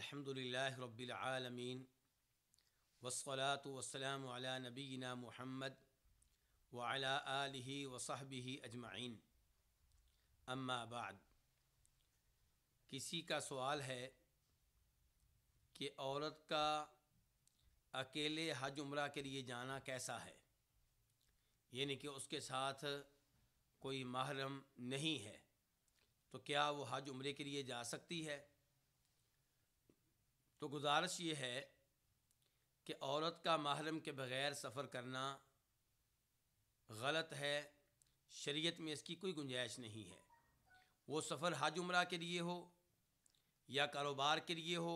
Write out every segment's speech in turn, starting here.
अल्हम्दुलिल्लाह रब्बिल आलमीन वसलात वसलाम अला नबीना मुहम्मद व अला आलिहि वसहबिहि अजमाइन अम्मा बाद किसी का सवाल है कि औरत का अकेले हज उम्र के लिए जाना कैसा है यानी कि उसके साथ कोई महरम नहीं है तो क्या वो हज उम्र के लिए जा सकती है तो गुजारिश ये है कि औरत का माहरम के बग़ैर सफ़र करना गलत है शरीयत में इसकी कोई गुंजाइश नहीं है वो सफ़र हज उम्र के लिए हो या कारोबार के लिए हो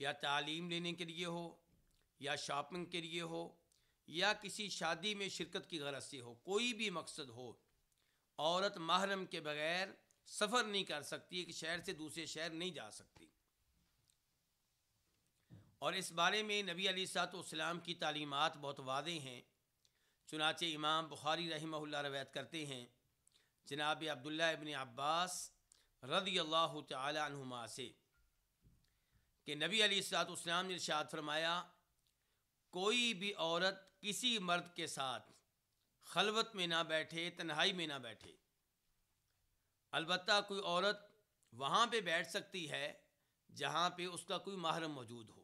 या तालीम लेने के लिए हो या शॉपिंग के लिए हो या किसी शादी में शिरकत की गरज से हो कोई भी मकसद हो औरत माहरम के बग़ैर सफ़र नहीं कर सकती एक शहर से दूसरे शहर नहीं जा सकती और इस बारे में नबी अली सातम की तलीमत बहुत वादे हैं चुनाचे इमाम बुखारी रहमल्ला रवायत करते हैं जनाब अब्दुल्ल इबन अब्बास रदी अल्लाह तुमा से कि नबी अली सातम ने इर्शाद फरमाया कोई भी औरत किसी मर्द के साथ खलवत में ना बैठे तन्हाई में ना बैठे अलबत् कोई औरत वहाँ पर बैठ सकती है जहाँ पर उसका कोई माहरम मौजूद हो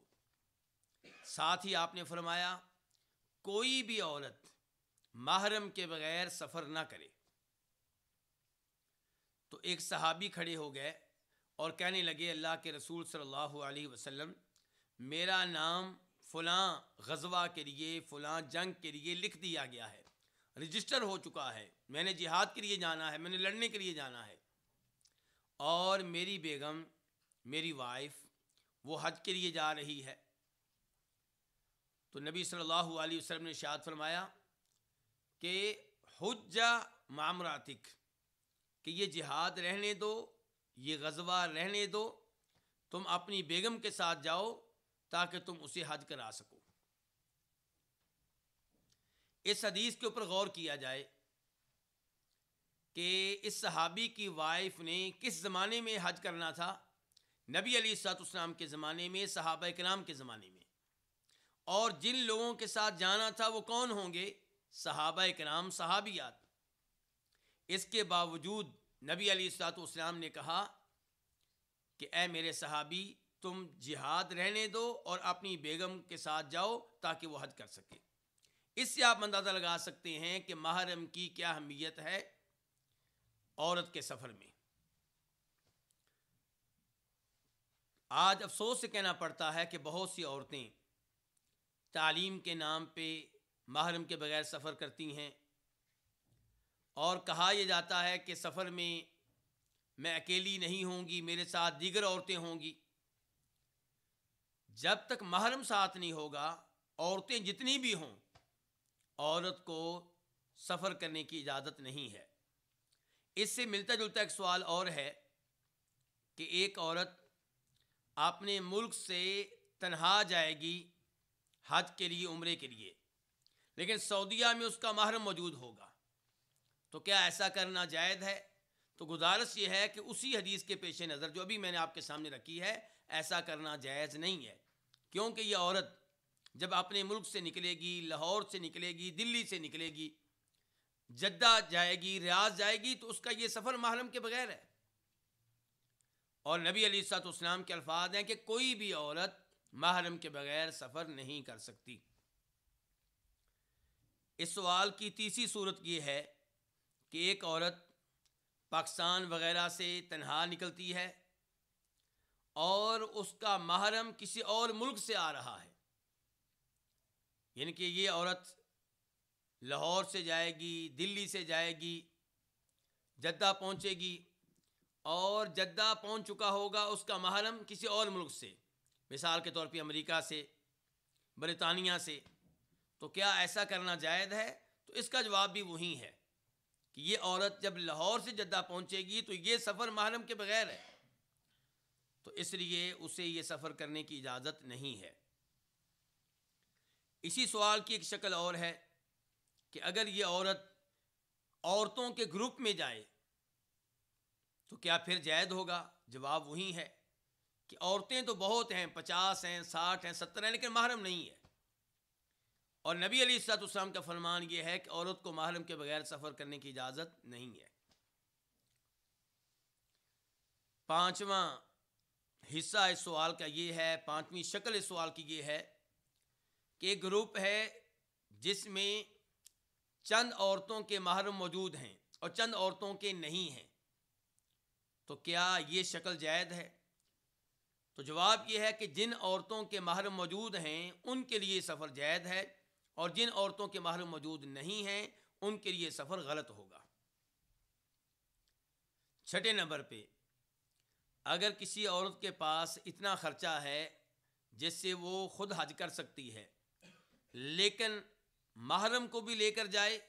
साथ ही आपने फरमाया कोई भी औरत महरम के बगैर सफ़र ना करे तो एक सहाबी खड़े हो गए और कहने लगे अल्लाह के रसूल सल्लल्लाहु अलैहि वसल्लम मेरा नाम फ़लाँ गजवा के लिए फ़लाँ जंग के लिए लिख दिया गया है रजिस्टर हो चुका है मैंने जिहाद के लिए जाना है मैंने लड़ने के लिए जाना है और मेरी बेगम मेरी वाइफ वो हज के लिए जा रही है तो नबी सल्लल्लाहु अलैहि वसल्लम ने शाद फरमाया कि हुज्जा मामरातिक कि ये जिहाद रहने दो ये गजवा रहने दो तुम अपनी बेगम के साथ जाओ ताकि तुम उसे हज करा सको इस हदीस के ऊपर गौर किया जाए कि इस सहाबी की वाइफ ने किस ज़माने में हज करना था नबी अली सातुस्लाम के ज़माने में सहाबा कलाम के ज़माने में और जिन लोगों के साथ जाना था वो कौन होंगे सहाबा के नाम सहाबियात इसके बावजूद नबी अली सलाम ने कहा कि ए मेरे सहाबी तुम जिहाद रहने दो और अपनी बेगम के साथ जाओ ताकि वह हज कर सके इससे आप अंदाज़ा लगा सकते हैं कि महरम की क्या अहमियत है औरत के सफ़र में आज अफसोस से कहना पड़ता है कि बहुत सी औरतें तालीम के नाम पे महरम के बग़ैर सफ़र करती हैं और कहा यह जाता है कि सफ़र में मैं अकेली नहीं होंगी मेरे साथ दीगर औरतें होंगी जब तक महरम साथ नहीं होगा औरतें जितनी भी हों औरत को सफ़र करने की इजाज़त नहीं है इससे मिलता जुलता एक सवाल और है कि एक औरत अपने मुल्क से तनहा जाएगी हज के लिए उम्र के लिए लेकिन सऊदिया में उसका महरम मौजूद होगा तो क्या ऐसा करना जायज़ है तो गुजारिश यह है कि उसी हदीस के पेश नज़र जो अभी मैंने आपके सामने रखी है ऐसा करना जायज़ नहीं है क्योंकि यह औरत जब अपने मुल्क से निकलेगी लाहौर से निकलेगी दिल्ली से निकलेगी जद्दा जाएगी रियाज जाएगी तो उसका ये सफ़र महरम के बगैर है और नबी अली सात उसम के अल्फाज हैं कि कोई भी औरत महरम के बगैर सफ़र नहीं कर सकती इस सवाल की तीसरी सूरत ये है कि एक औरत पाकिस्तान वगैरह से तनहा निकलती है और उसका महरम किसी और मुल्क से आ रहा है यानी कि ये औरत लाहौर से जाएगी दिल्ली से जाएगी जद्दा पहुंचेगी और जद्दा पहुंच चुका होगा उसका महरम किसी और मुल्क से मिसाल के तौर पर अमरीका से बरतानिया से तो क्या ऐसा करना जायज़ है तो इसका जवाब भी वही है कि ये औरत जब लाहौर से जद्दा पहुँचेगी तो ये सफ़र महरम के बगैर है तो इसलिए उसे ये सफ़र करने की इजाज़त नहीं है इसी सवाल की एक शक्ल और है कि अगर ये औरत औरतों के ग्रुप में जाए तो क्या फिर जायद होगा जवाब वही है कि औरतें तो बहुत हैं पचास हैं साठ हैं सत्तर हैं लेकिन महरम नहीं है और नबी अली सलाम का फरमान ये है कि औरत को महरम के बगैर सफ़र करने की इजाज़त नहीं है पाँचवा हिस्सा इस सवाल का ये है पाँचवीं शक्ल इस सवाल की ये है कि एक ग्रुप है जिसमें चंद औरतों के महरम मौजूद हैं और चंद औरतों के नहीं हैं तो क्या ये शक्ल जायद है तो जवाब यह है कि जिन औरतों के महर मौजूद हैं उनके लिए सफ़र जायद है और जिन औरतों के महर मौजूद नहीं हैं उनके लिए सफ़र गलत होगा छठे नंबर पे अगर किसी औरत के पास इतना ख़र्चा है जिससे वो खुद हज कर सकती है लेकिन महरम को भी लेकर जाए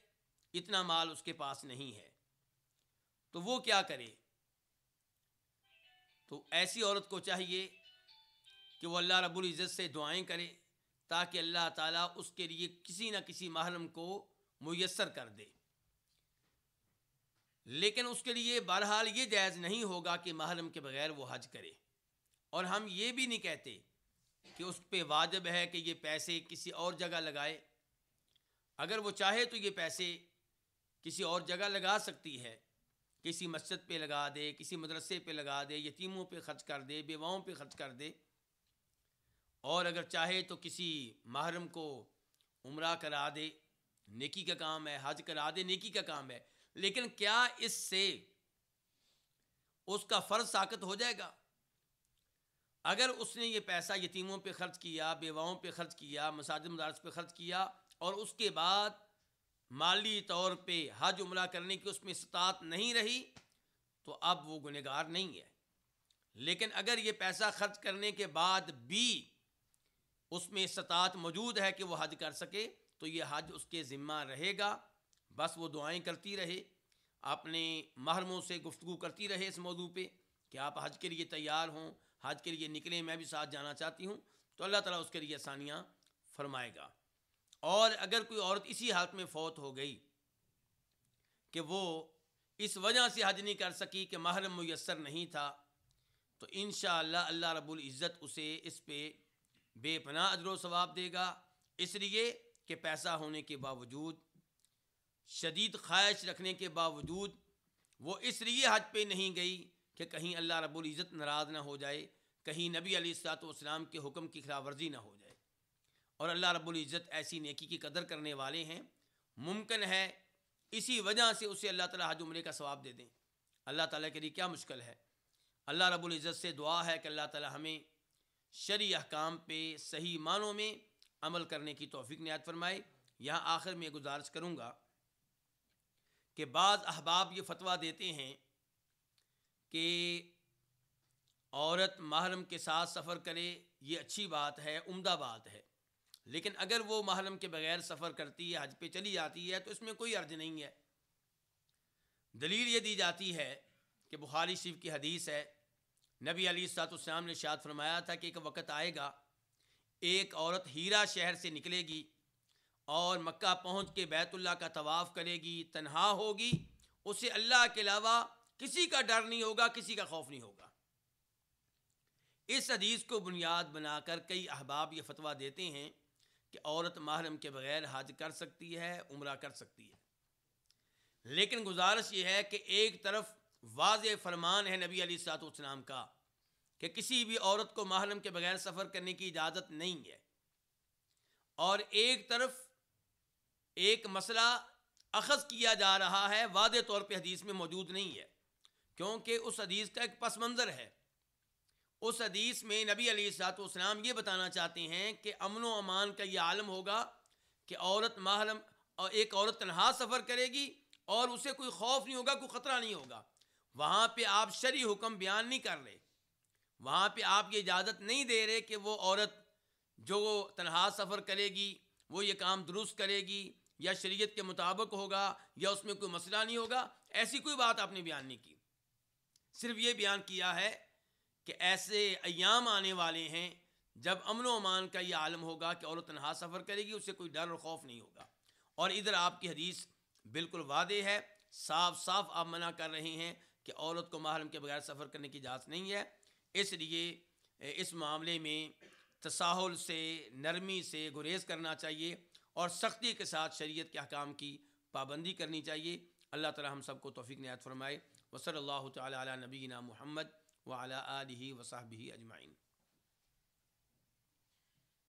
इतना माल उसके पास नहीं है तो वो क्या करे तो ऐसी औरत को चाहिए कि वो अल्लाह रब्बुल इज़्ज़त से दुआएं करे ताकि अल्लाह ताला उसके लिए किसी न किसी महरम को मैसर कर दे लेकिन उसके लिए बहरहाल ये जायज़ नहीं होगा कि महरम के बग़ैर वो हज करे और हम ये भी नहीं कहते कि उस पर वाजिब है कि ये पैसे किसी और जगह लगाए अगर वो चाहे तो ये पैसे किसी और जगह लगा सकती है किसी मस्जिद पे लगा दे किसी मदरसे पे लगा दे यतीमों पे खर्च कर दे बेवाओं पे खर्च कर दे और अगर चाहे तो किसी महरम को उम्र करा दे नेकी का काम है हज करा दे नेकी का काम है लेकिन क्या इससे उसका फ़र्ज साकत हो जाएगा अगर उसने ये पैसा यतीमों पे खर्च किया बेवाओं पे खर्च किया मसाज मदारस पे खर्च किया और उसके बाद माली तौर पे हज उम्र करने की उसमें सतात नहीं रही तो अब वो गुनहगार नहीं है लेकिन अगर ये पैसा खर्च करने के बाद भी उसमें सतात मौजूद है कि वह हज कर सके तो ये हज उसके ज़िम्मा रहेगा बस वो दुआएँ करती रहे अपने महरमों से गुफ्तु करती रहे इस मौजू पर कि आप हज के लिए तैयार हों हज के लिए निकलें मैं भी साथ जाना चाहती हूँ तो अल्लाह ताली उसके लिए आसानियाँ फरमाएगा और अगर कोई औरत इसी हालत में फौत हो गई कि वो इस वजह से हज नहीं कर सकी कि महरम मैसर नहीं था तो इन अल्लाह रबुल्ज़त उसे इस पर बेपना अजर सवाब देगा इसलिए कि पैसा होने के बावजूद शदीद ख्वाहिश रखने के बावजूद वो इसलिए हज पे नहीं गई कि कहीं अल्लाह रब्बुल इज़्ज़त नाराज़ ना हो जाए कहीं नबी अलीसलाम के हुक्म की खिलाफ वर्जी ना हो जाए और अल्लाह रब्बुल इज़्ज़त ऐसी नेकी की कदर करने वाले हैं मुमकिन है इसी वजह से उसे अल्लाह ताला हज उम्र का सवाब दे दें अल्लाह ताला के लिए क्या मुश्किल है अल्लाह रब्बुल इज़्ज़त से दुआ है कि अल्लाह ताला हमें शरी अहकाम पर सही मानों में अमल करने की तोफ़ी नायत फरमाए यहाँ आखिर में गुजारिश करूँगा कि बाज़ अहबाब ये फतवा देते हैं कि औरत महरम के साथ सफ़र करे ये अच्छी बात है उमदा बात है लेकिन अगर वो महरम के बग़ैर सफ़र करती है हज पर चली जाती है तो इसमें कोई अर्ज नहीं है दलील ये दी जाती है कि बुखारी शिव की हदीस है नबी अली सातुस्म ने शाद फरमाया था कि एक वक़्त आएगा एक औरत हीरा शहर से निकलेगी और मक्का पहुँच के बैतुल्ला का तवाफ़ करेगी तनहा होगी उसे अल्लाह के अलावा किसी का डर नहीं होगा किसी का खौफ नहीं होगा इस अदीज़ को बुनियाद बनाकर कई अहबाब ये फतवा देते हैं कि औरत महरम के बग़ैर हज कर सकती है उम्र कर सकती है लेकिन गुजारिश ये है कि एक तरफ वाज फरमान है नबी अली सात उसम का कि किसी भी औरत को महरम के बगैर सफ़र करने की इजाज़त नहीं है और एक तरफ एक मसला अखज़ किया जा रहा है वाद तौर पर हदीस में मौजूद नहीं है क्योंकि उस हदीस का एक पस मंज़र है उस हदीस में नबी अली सात उसम ये बताना चाहते हैं कि अमन व अमान का यह आलम होगा कि औरत माहरम और एक औरत तनहा सफ़र करेगी और उसे कोई खौफ नहीं होगा कोई ख़तरा नहीं होगा वहाँ पे आप शरी हुक्म बयान नहीं कर रहे वहाँ पे आप ये इजाज़त नहीं दे रहे कि वो औरत जो तनहा सफ़र करेगी वो ये काम दुरुस्त करेगी या शरीयत के मुताबिक होगा या उसमें कोई मसला नहीं होगा ऐसी कोई बात आपने बयान नहीं की सिर्फ ये बयान किया है कि ऐसे अयाम आने वाले हैं जब अमन अमान का ये आलम होगा कि औरत तनहा सफ़र करेगी उससे कोई डर और खौफ नहीं होगा और इधर आपकी हदीस बिल्कुल वादे है साफ साफ आप मना कर रहे हैं कि औरत को माहरम के बगैर सफ़र करने की इजाज़त नहीं है इसलिए इस मामले में तसाहुल से नरमी से गुरेज करना चाहिए और सख्ती के साथ शरीयत के अहकाम की पाबंदी करनी चाहिए अल्लाह ताला हम सबको तोफ़ी नायत फरमाए वसल अल्लाह तबीना महमद वाली वसाहबी अजमाइन